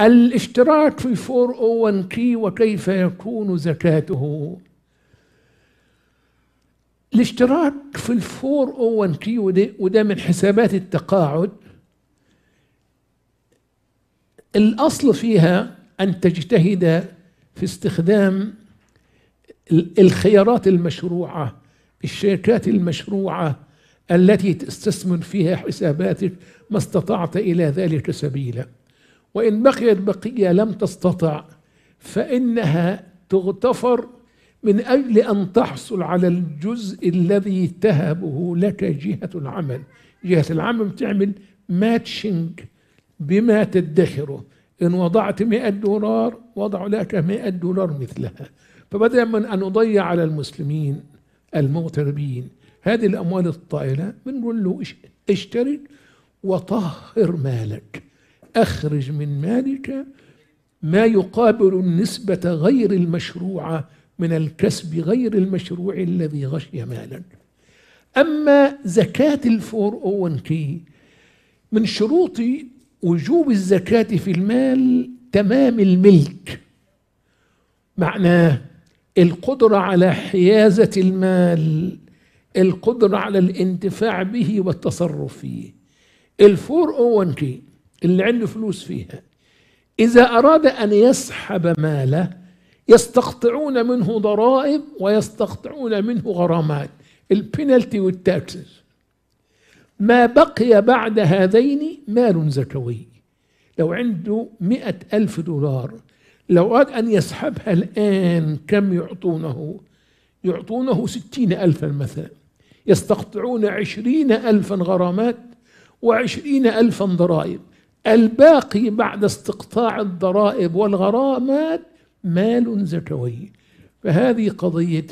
الاشتراك في 401k وكيف يكون زكاته الاشتراك في ال 401k وده, وده من حسابات التقاعد الأصل فيها أن تجتهد في استخدام الخيارات المشروعة الشركات المشروعة التي تستثمر فيها حساباتك ما استطعت إلى ذلك سبيلاً وإن بقيت بقية لم تستطع فإنها تغتفر من أجل أن تحصل على الجزء الذي تهبه لك جهة العمل جهة العمل بتعمل ماتشنج بما تدخره إن وضعت 100 دولار وضعوا لك 100 دولار مثلها فبدلا من أن نضيع على المسلمين المغتربين هذه الأموال الطائلة بنقول له اشتري وطهر مالك أخرج من مالك ما يقابل النسبة غير المشروعة من الكسب غير المشروع الذي غشي مالك أما زكاة الفور أون كي من شروط وجوب الزكاة في المال تمام الملك معناه القدرة على حيازة المال القدرة على الانتفاع به والتصرف فيه الفور أون كي اللي عنده فلوس فيها إذا أراد أن يسحب ماله يستقطعون منه ضرائب ويستقطعون منه غرامات البينالتي والتاكسز ما بقي بعد هذين مال زكوي لو عنده مئة ألف دولار لو أراد أن يسحبها الآن كم يعطونه يعطونه ستين ألفا مثلا يستقطعون عشرين ألفا غرامات وعشرين ألفا ضرائب الباقي بعد استقطاع الضرائب والغرامات مال زكوي فهذه قضية